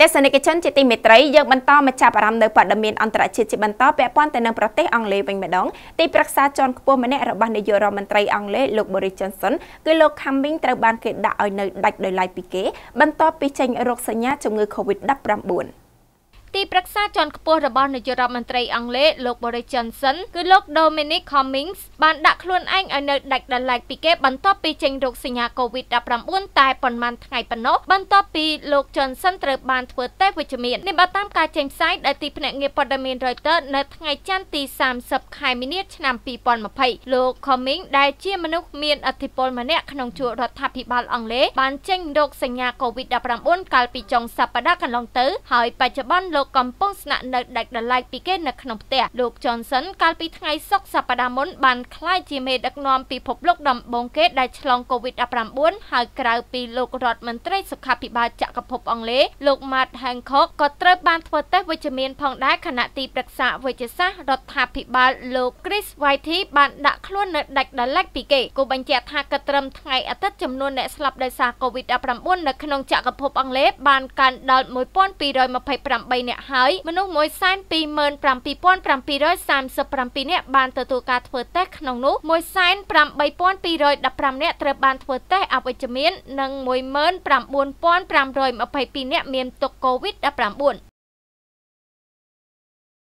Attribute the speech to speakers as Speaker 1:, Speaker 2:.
Speaker 1: ទស្សនិកជនជាទីមេត្រីយើងបន្តមកចាប់អារម្មណ៍នៅព័ត៌មានអន្តរជាតិជាបន្តពាក់ព័ន្ធទៅនឹងប្រទេសអង់គ្លេសវិញម្ដងទីប្រឹក្សាជាន់ខ្ពស់ម្នាក់របស់នាយករដ្ឋមន្ត្រីអង់គ្លេសលោក Boris Johnson គឺលោក Cumming ត្រូវបានគេដាក់ឲ្យនៅដាច់ដោយឡែកពីគេ បន្ទាប់ពីចេញរោគសញ្ញាជំងឺ Covid-19
Speaker 2: ទីប្រឹក្សាជាន់ខ្ពស់របស់នាយករដ្ឋមន្ត្រីអង់គ្លេសលោក Boris Johnson គឺលោក Dominic Cummings បានដាក់ខ្លួនឯងឲ្យនៅដាច់ដោយឡែកពីគេ បន្ទាប់ពីចេញរោគសញ្ញា COVID-19 តែប៉ុន្មានថ្ងៃប៉ុណ្ណោះបន្ទាប់ពីលោក Johnson ត្រូវបានធ្វើតេស្តវិជ្ជមាននេះបើតាមការចេញផ្សាយដោយទីភ្នាក់ងារព័ត៌មាន Reuters នៅថ្ងៃច័ន្ទទី30ខែមីនាឆ្នាំ2020លោក Cummings ដែលជាមនុស្សមានអធិបុលម្នាក់ក្នុងជួររដ្ឋាភិបាលអង់គ្លេសបានចេញរោគសញ្ញា COVID-19 កាលពីចុងសប្តាហ៍កន្លងទៅហើយបច្ចុប្បន្នលោកលោកកំពុងស្នាក់នៅដាច់ដライពីគេនៅក្នុងផ្ទះលោក Johnson កាលពីថ្ងៃសុក្រសប្តាហ៍មុនបានក្លាយជាមេដឹកនាំពិភពលោកដំបូងគេដែលឆ្លង COVID-19 ហើយក្រៅពីលោករដ្ឋមន្ត្រីសុខាភិបាលចក្រភពអង់គ្លេសលោក Matt Hancock ក៏ត្រូវបានធ្វើតេស្តវិជ្ជមានផងដែរខណៈទីប្រឹក្សាវិទ្យាសាស្ត្ររដ្ឋាភិបាលលោក Chris Whitey បានដាក់ខ្លួននៅដាច់ដライពីគេគូបញ្ជាក់ថាកត្រឹមថ្ងៃអាទិត្យចំនួនអ្នកស្លាប់ដោយសារ COVID-19 នៅក្នុងចក្រភពអង់គ្លេសបានកើនដល់1228អ្នកនាក់ហើយមនុស្ស1,227,737នាក់បានទទួលការធ្វើតេស្តក្នុងនោះ1,8215នាក់ត្រូវបានធ្វើតេស្តអវិជ្ជមាននិង19522នាក់មានទុកកូវីដ -19